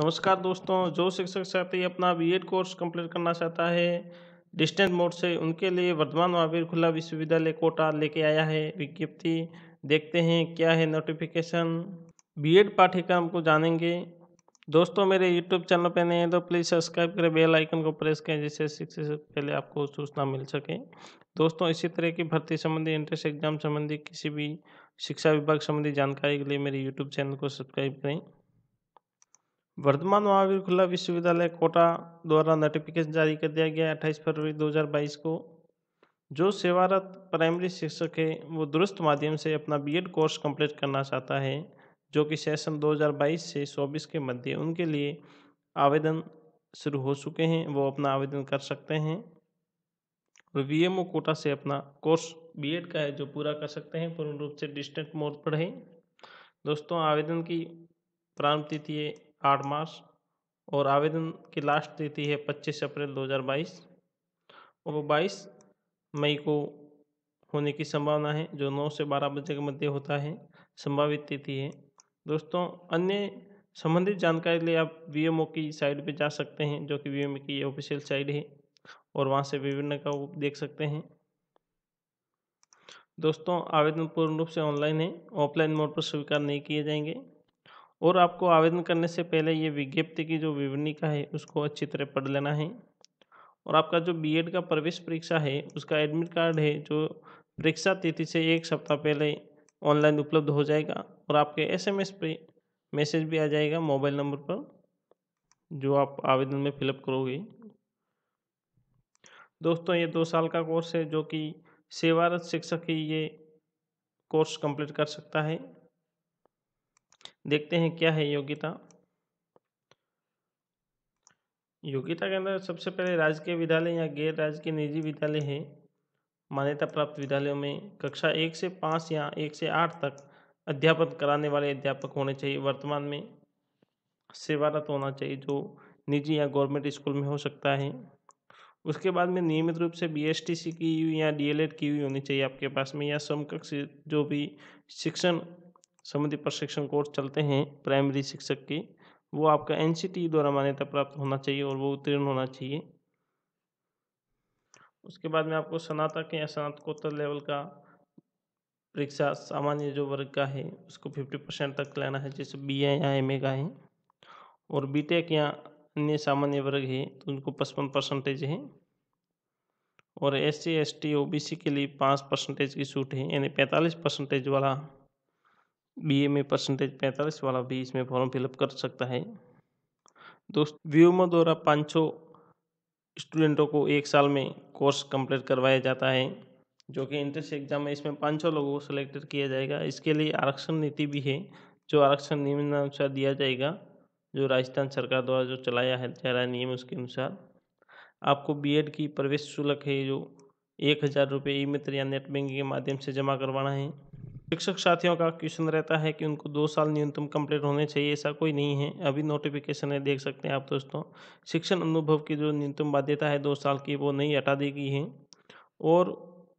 नमस्कार दोस्तों जो शिक्षक साथी अपना बीएड कोर्स कंप्लीट करना चाहता है डिस्टेंस मोड से उनके लिए वर्धमान महावीर खुला विश्वविद्यालय कोटा लेके आया है विज्ञप्ति देखते हैं क्या है नोटिफिकेशन बीएड पाठ्यक्रम को जानेंगे दोस्तों मेरे यूट्यूब चैनल पर नए हैं तो प्लीज़ सब्सक्राइब करें बेल आइकन को प्रेस करें जिससे शिक्षक से पहले आपको सूचना मिल सके दोस्तों इसी तरह की भर्ती संबंधी एंट्रेंस एग्जाम संबंधी किसी भी शिक्षा विभाग संबंधी जानकारी के लिए मेरे यूट्यूब चैनल को सब्सक्राइब करें वर्धमान महावीर खुला विश्वविद्यालय कोटा द्वारा नोटिफिकेशन जारी कर दिया गया अट्ठाईस फरवरी 2022 को जो सेवारत प्राइमरी शिक्षक है वो दुरुस्त माध्यम से अपना बीएड कोर्स कंप्लीट करना चाहता है जो कि सेशन 2022 से 24 के मध्य उनके लिए आवेदन शुरू हो चुके हैं वो अपना आवेदन कर सकते हैं और वी एम ओ कोटा से अपना कोर्स बी का है जो पूरा कर सकते हैं पूर्ण रूप से डिस्टेंट मोड पर है दोस्तों आवेदन की प्रारंभ तिथि आठ मार्च और आवेदन की लास्ट तिथि है पच्चीस अप्रैल दो हज़ार बाईस और बाईस मई को होने की संभावना है जो नौ से बारह बजे के मध्य होता है संभावित तिथि है दोस्तों अन्य संबंधित जानकारी लिए आप वी की साइट पर जा सकते हैं जो कि वी की ऑफिशियल साइट है और वहाँ से विभिन्न का देख सकते हैं दोस्तों आवेदन पूर्ण रूप से ऑनलाइन है ऑफलाइन मोड पर स्वीकार नहीं किए जाएंगे और आपको आवेदन करने से पहले ये विज्ञप्ति की जो विवरणिका है उसको अच्छी तरह पढ़ लेना है और आपका जो बीएड का प्रवेश परीक्षा है उसका एडमिट कार्ड है जो परीक्षा तिथि से एक सप्ताह पहले ऑनलाइन उपलब्ध हो जाएगा और आपके एसएमएस पे मैसेज भी आ जाएगा मोबाइल नंबर पर जो आप आवेदन में फिलअप करोगे दोस्तों ये दो साल का कोर्स है जो कि सेवारत शिक्षक ही ये कोर्स कंप्लीट कर सकता है देखते हैं क्या है योग्यता योग्यता के अंदर सबसे पहले राजकीय विद्यालय या गैर राज्य के निजी विद्यालय है मान्यता प्राप्त विद्यालयों में कक्षा एक से पाँच या एक से आठ तक अध्यापन कराने वाले अध्यापक होने चाहिए वर्तमान में सेवारत होना चाहिए जो निजी या गवर्नमेंट स्कूल में हो सकता है उसके बाद में नियमित रूप से बी एस टी सी की यू या डी एल एड की हुई होनी चाहिए आपके पास में या समकक्ष जो भी शिक्षण संबंधी प्रशिक्षण कोर्स चलते हैं प्राइमरी शिक्षक के वो आपका एन द्वारा मान्यता प्राप्त होना चाहिए और वो उत्तीर्ण होना चाहिए उसके बाद में आपको स्नातक या स्नातकोत्तर लेवल का परीक्षा सामान्य जो वर्ग का है उसको फिफ्टी परसेंट तक लेना है जैसे बी ए या एम ए का है और बी टेक या अन्य सामान्य वर्ग है तो उनको पचपन परसेंटेज है और S C S T O B C के लिए पाँच परसेंटेज की छूट है यानी पैंतालीस परसेंटेज वाला बी ए में परसेंटेज पैंतालीस वाला भी इसमें फॉर्म फिलअप कर सकता है दोस्त व्योमा द्वारा पाँच सौ स्टूडेंटों को एक साल में कोर्स कंप्लीट करवाया जाता है जो कि इंट्रेंस एग्जाम है इसमें पाँच सौ लोगों को सिलेक्टेड किया जाएगा इसके लिए आरक्षण नीति भी है जो आरक्षण नियमानुसार दिया जाएगा जो राजस्थान सरकार द्वारा जो चलाया है जा रहा है नियम उसके अनुसार आपको बीएड की प्रवेश शुल्क है जो एक हज़ार रुपये ई मित्र या नेट बैंकिंग के माध्यम से जमा करवाना है शिक्षक साथियों का क्वेश्चन रहता है कि उनको दो साल न्यूनतम कंप्लीट होने चाहिए ऐसा कोई नहीं है अभी नोटिफिकेशन है देख सकते हैं आप दोस्तों शिक्षण अनुभव की जो न्यूनतम बाध्यता है दो साल की वो नहीं हटा दी गई है और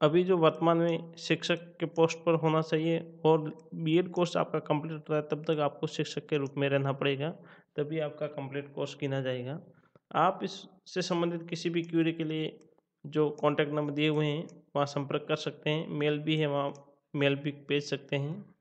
अभी जो वर्तमान में शिक्षक के पोस्ट पर होना चाहिए और बीएड कोर्स आपका कंप्लीट होता है तब तक आपको शिक्षक के रूप में रहना पड़ेगा तभी आपका कंप्लीट कोर्स गिना जाएगा आप इससे संबंधित किसी भी क्यूरी के लिए जो कॉन्टैक्ट नंबर दिए हुए हैं वहाँ संपर्क कर सकते हैं मेल भी है वहाँ मेल भी भेज सकते हैं